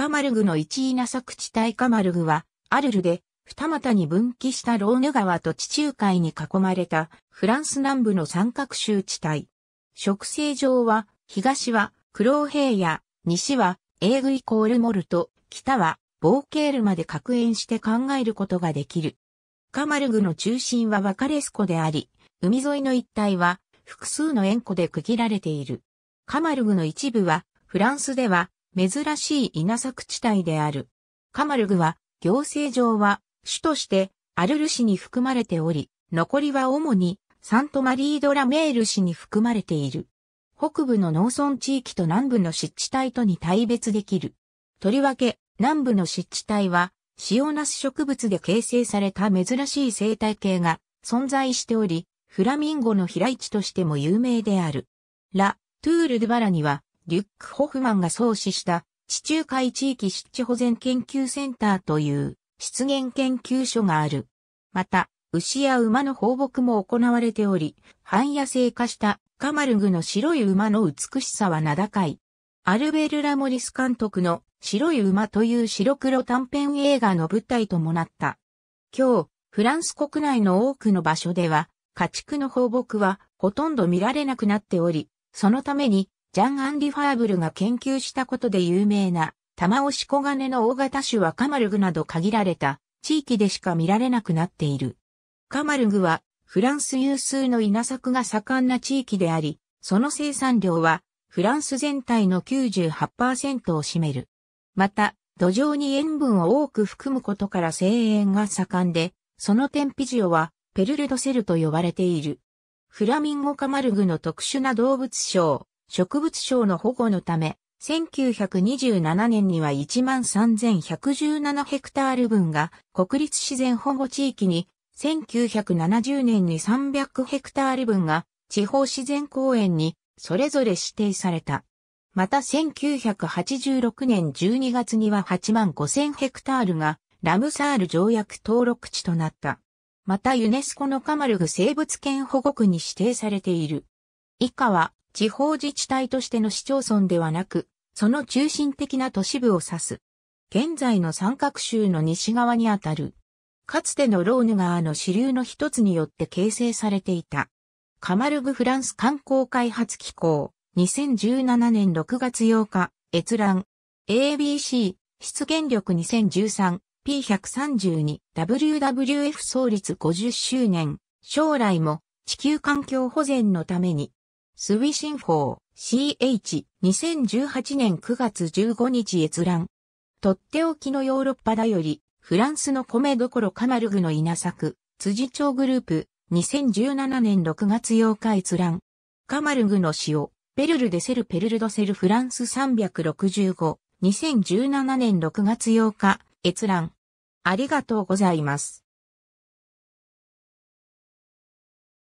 カマルグの一位な作地帯カマルグは、アルルで、二股に分岐したローヌ川と地中海に囲まれた、フランス南部の三角州地帯。植生上は、東は、クローヘイヤ、西は、エーグイコールモルト、北は、ボーケールまで格縁して考えることができる。カマルグの中心はバカレスコであり、海沿いの一帯は、複数の円弧で区切られている。カマルグの一部は、フランスでは、珍しい稲作地帯である。カマルグは、行政上は、主として、アルル市に含まれており、残りは主に、サントマリードラメール市に含まれている。北部の農村地域と南部の湿地帯とに対別できる。とりわけ、南部の湿地帯は、塩ナス植物で形成された珍しい生態系が存在しており、フラミンゴの飛来地としても有名である。ラ・トゥール・ドゥ・バラには、リュック・ホフマンが創始した地中海地域湿地保全研究センターという湿原研究所がある。また、牛や馬の放牧も行われており、半野生化したカマルグの白い馬の美しさは名高い。アルベル・ラモリス監督の白い馬という白黒短編映画の舞台ともなった。今日、フランス国内の多くの場所では、家畜の放牧はほとんど見られなくなっており、そのためにジャン・アンリ・ファーブルが研究したことで有名な、玉押し小金の大型種はカマルグなど限られた地域でしか見られなくなっている。カマルグはフランス有数の稲作が盛んな地域であり、その生産量はフランス全体の98%を占める。また、土壌に塩分を多く含むことから生塩が盛んで、その天日塩はペルルドセルと呼ばれている。フラミンゴカマルグの特殊な動物賞、植物省の保護のため、1927年には13,117ヘクタール分が国立自然保護地域に、1970年に300ヘクタール分が地方自然公園にそれぞれ指定された。また1986年12月には8万5000ヘクタールがラムサール条約登録地となった。またユネスコのカマルグ生物圏保護区に指定されている。以下は地方自治体としての市町村ではなく、その中心的な都市部を指す。現在の三角州の西側にあたる。かつてのローヌ川の支流の一つによって形成されていた。カマルグフランス観光開発機構、2017年6月8日、閲覧。ABC、出現力 2013P132、WWF 創立50周年、将来も地球環境保全のために、スウィシンフォー CH 2018年9月15日閲覧。とっておきのヨーロッパだより、フランスの米どころカマルグの稲作、辻町グループ2017年6月8日閲覧。カマルグの塩、ペルルデセルペルルドセルフランス365、2017年6月8日、閲覧。ありがとうございます。